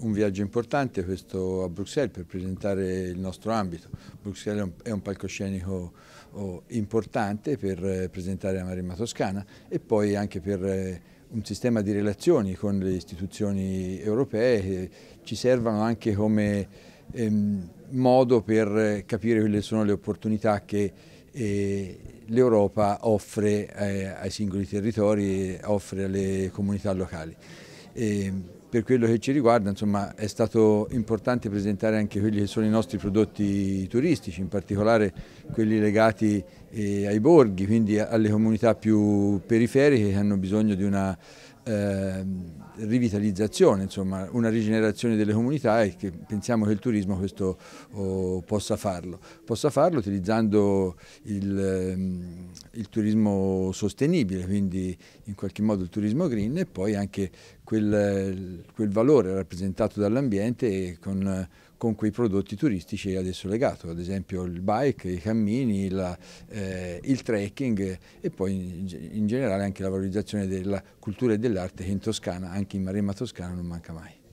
un viaggio importante questo a Bruxelles per presentare il nostro ambito. Bruxelles è un, è un palcoscenico oh, importante per eh, presentare la Maremma Toscana e poi anche per eh, un sistema di relazioni con le istituzioni europee che ci servono anche come ehm, modo per eh, capire quelle sono le opportunità che eh, l'Europa offre ai singoli territori, offre alle comunità locali. E, ehm, per quello che ci riguarda insomma, è stato importante presentare anche quelli che sono i nostri prodotti turistici, in particolare quelli legati eh, ai borghi, quindi alle comunità più periferiche che hanno bisogno di una eh, rivitalizzazione, insomma, una rigenerazione delle comunità e che pensiamo che il turismo questo oh, possa farlo. Possa farlo utilizzando il, ehm, il turismo sostenibile, quindi in qualche modo il turismo green e poi anche quel, quel valore rappresentato dall'ambiente con, con, quei prodotti turistici ad esso legato, ad esempio il bike, i cammini, la, eh, il trekking e poi in, in generale anche la valorizzazione della cultura e dell'arte che in Toscana, anche in Maremma Toscana, non manca mai.